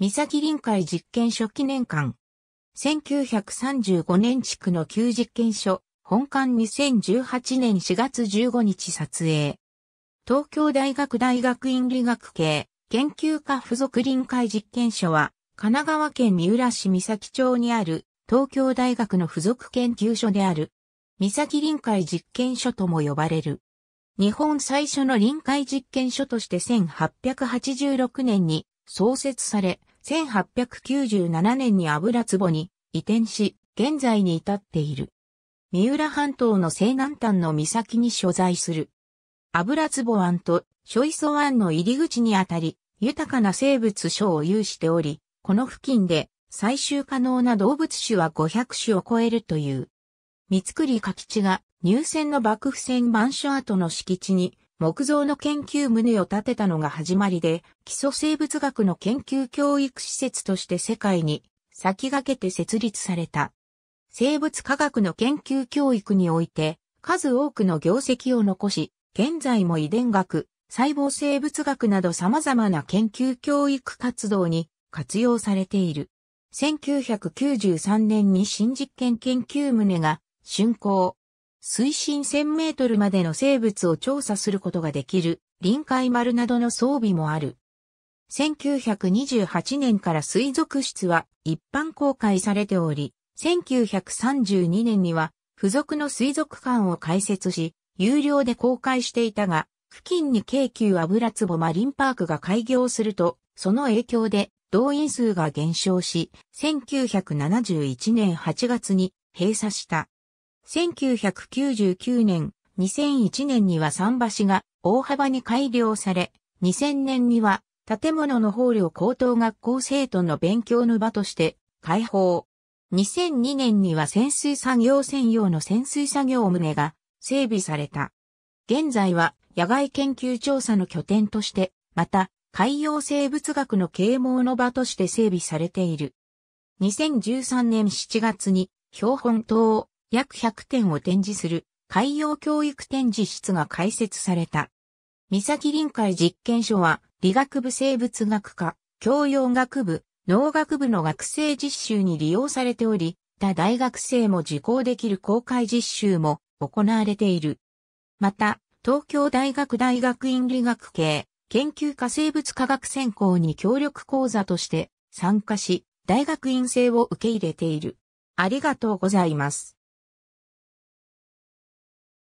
三崎臨海実験所記念館。1935年地区の旧実験所、本館2018年4月15日撮影。東京大学大学院理学系研究科附属臨海実験所は、神奈川県三浦市三崎町にある東京大学の附属研究所である。三崎臨海実験所とも呼ばれる。日本最初の臨海実験所として1886年に創設され、1897年に油壺に移転し、現在に至っている。三浦半島の西南端の岬に所在する。油壺湾と諸磯湾の入り口にあたり、豊かな生物種を有しており、この付近で採集可能な動物種は500種を超えるという。三つり柿地が入選の幕府船番所跡の敷地に木造の研究棟を建てたのが始まりで、基礎生物学の研究教育施設として世界に先駆けて設立された。生物科学の研究教育において、数多くの業績を残し、現在も遺伝学、細胞生物学など様々な研究教育活動に活用されている。1993年に新実験研究棟が竣工、水深1000メートルまでの生物を調査することができる臨海丸などの装備もある。1928年から水族室は一般公開されており、1932年には付属の水族館を開設し、有料で公開していたが、付近に京急油壺マリンパークが開業すると、その影響で動員数が減少し、1971年8月に閉鎖した。1999年、2001年には桟橋が大幅に改良され、2000年には建物の法領高等学校生徒の勉強の場として開放。2002年には潜水作業専用の潜水作業棟が整備された。現在は野外研究調査の拠点として、また海洋生物学の啓蒙の場として整備されている。2013年7月に標本島約100点を展示する海洋教育展示室が開設された。三崎臨海実験所は理学部生物学科、教養学部、農学部の学生実習に利用されており、他大学生も受講できる公開実習も行われている。また、東京大学大学院理学系研究科生物科学専攻に協力講座として参加し、大学院生を受け入れている。ありがとうございます。